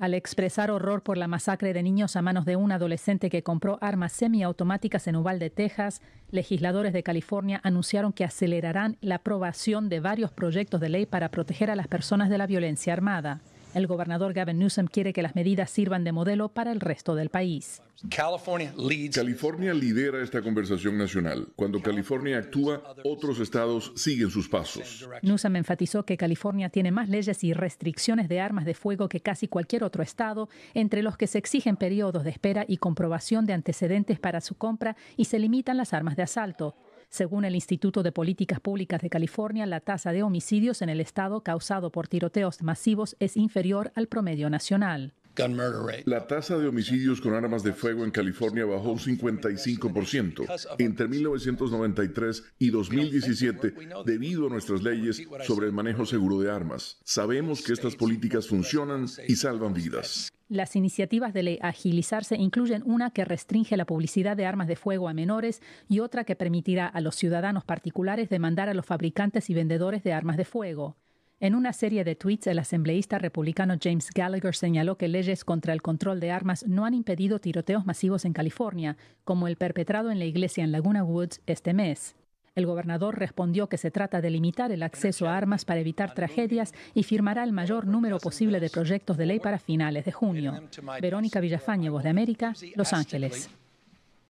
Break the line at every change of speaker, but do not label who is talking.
Al expresar horror por la masacre de niños a manos de un adolescente que compró armas semiautomáticas en Uvalde, Texas, legisladores de California anunciaron que acelerarán la aprobación de varios proyectos de ley para proteger a las personas de la violencia armada. El gobernador Gavin Newsom quiere que las medidas sirvan de modelo para el resto del país. California
lidera esta conversación nacional. Cuando California actúa, otros estados siguen sus pasos.
Newsom enfatizó que California tiene más leyes y restricciones de armas de fuego que casi cualquier otro estado, entre los que se exigen periodos de espera y comprobación de antecedentes para su compra y se limitan las armas de asalto. Según el Instituto de Políticas Públicas de California, la tasa de homicidios en el estado causado por tiroteos masivos es inferior al promedio nacional.
La tasa de homicidios con armas de fuego en California bajó un 55% entre 1993 y 2017 debido a nuestras leyes sobre el manejo seguro de armas. Sabemos que estas políticas funcionan y salvan vidas.
Las iniciativas de ley agilizarse incluyen una que restringe la publicidad de armas de fuego a menores y otra que permitirá a los ciudadanos particulares demandar a los fabricantes y vendedores de armas de fuego. En una serie de tweets, el asambleísta republicano James Gallagher señaló que leyes contra el control de armas no han impedido tiroteos masivos en California, como el perpetrado en la iglesia en Laguna Woods este mes. El gobernador respondió que se trata de limitar el acceso a armas para evitar tragedias y firmará el mayor número posible de proyectos de ley para finales de junio. Verónica Villafañe, Voz de América, Los Ángeles.